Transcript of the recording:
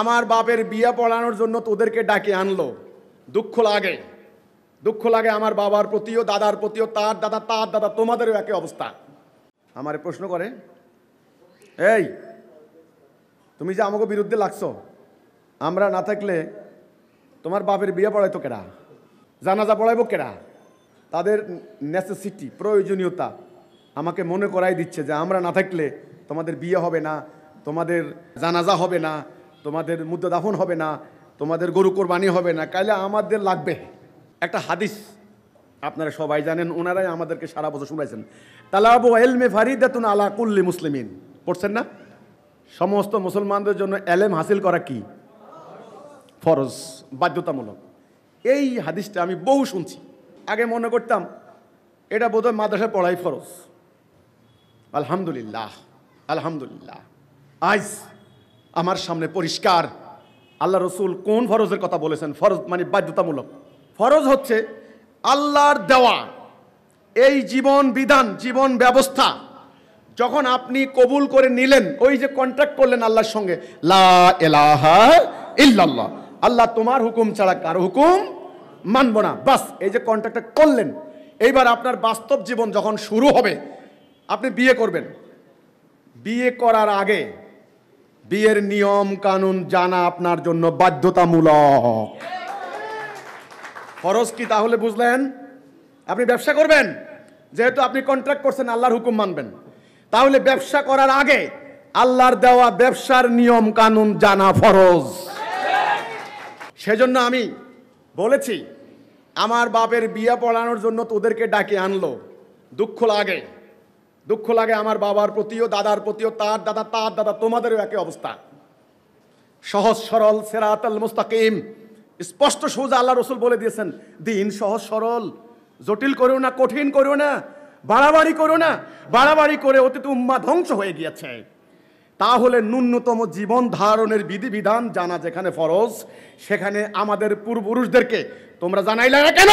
আমার বাপের বিয়া পড়ানোর জন্য তোদেরকে ডাকে আনলো দুঃখ লাগে দুঃখ লাগে আমার বাবার প্রতিও দাদার প্রতিও তার দাদা তার দাদা তোমাদেরও একই অবস্থা আমার প্রশ্ন করে এই তুমি যে আমাকে বিরুদ্ধে লাগছো আমরা না থাকলে তোমার বাপের বিয়ে পড়াইতো কেরা জানাজা পড়াইব কেরা তাদের নেসেসিটি প্রয়োজনীয়তা আমাকে মনে করাই দিচ্ছে যে আমরা না থাকলে তোমাদের বিয়ে হবে না তোমাদের জানাজা হবে না তোমাদের মুদ্রা দাফন হবে না তোমাদের গরু কোরবানি হবে না কাইলে আমাদের লাগবে একটা হাদিস আপনারা সবাই জানেন ওনারাই আমাদেরকে সারা বছর শুনাইছেন তালাবু এলমে ফারিদাতুন আলা কুল্লি মুসলিমিন পড়ছেন না সমস্ত মুসলমানদের জন্য এলেম হাসিল করা কি ফরজ বাধ্যতামূলক এই হাদিসটা আমি বহু শুনছি আগে মনে করতাম এটা বোধহয় মাদ্রাসায় পড়াই ফরজ আলহামদুলিল্লাহ আলহামদুলিল্লাহ আজ আমার সামনে পরিষ্কার আল্লাহ রসুল কোন ফরজের কথা বলেছেন ফরজ মানে বাধ্যতামূলক ফরজ হচ্ছে আল্লাহর দেওয়া এই জীবন বিধান জীবন ব্যবস্থা যখন আপনি কবুল করে নিলেন ওই যে কন্ট্রাক্ট করলেন আল্লাহর সঙ্গে লা এলাহা ইল্লাল্লাহ আল্লাহ তোমার হুকুম ছাড়া কার হুকুম মানব না বাস এই যে কন্ট্রাক্টটা করলেন এইবার আপনার বাস্তব জীবন যখন শুরু হবে আপনি বিয়ে করবেন বিয়ে করার আগে বিয়ের নিয়ম কানুন জানা আপনার জন্য বাধ্যতামূলক খরচ কি তাহলে বুঝলেন আপনি ব্যবসা করবেন যেহেতু আপনি কন্ট্রাক্ট করছেন আল্লাহর হুকুম মানবেন তাহলে ব্যবসা করার আগে আল্লাহর দেওয়া ব্যবসার নিয়ম কানুন জানা ফরজ সেজন্য আমি বলেছি আমার বাপের বিয়ে পড়ানোর জন্য তোদেরকে ডাকে আনলো দুঃখ লাগে দুঃখ লাগে আমার বাবার প্রতিও দাদার প্রতিও তার দাদা তার দাদা তোমাদেরও একই অবস্থা সহজ সরল সেরাতাল মুস্তাকিম স্পষ্ট সোজা আল্লাহ রসুল বলে দিয়েছেন দিন সহজ সরল জটিল করেও না কঠিন করেও না বাড়াবাড়ি করো না বাড়াবাড়ি করে অতীত উম্মা ধ্বংস হয়ে গিয়েছে তাহলে ন্যূনতম জীবন ধারণের বিধিবিধান জানা যেখানে ফরজ সেখানে আমাদের পূর্বপুরুষদেরকে তোমরা জানাইলে কেন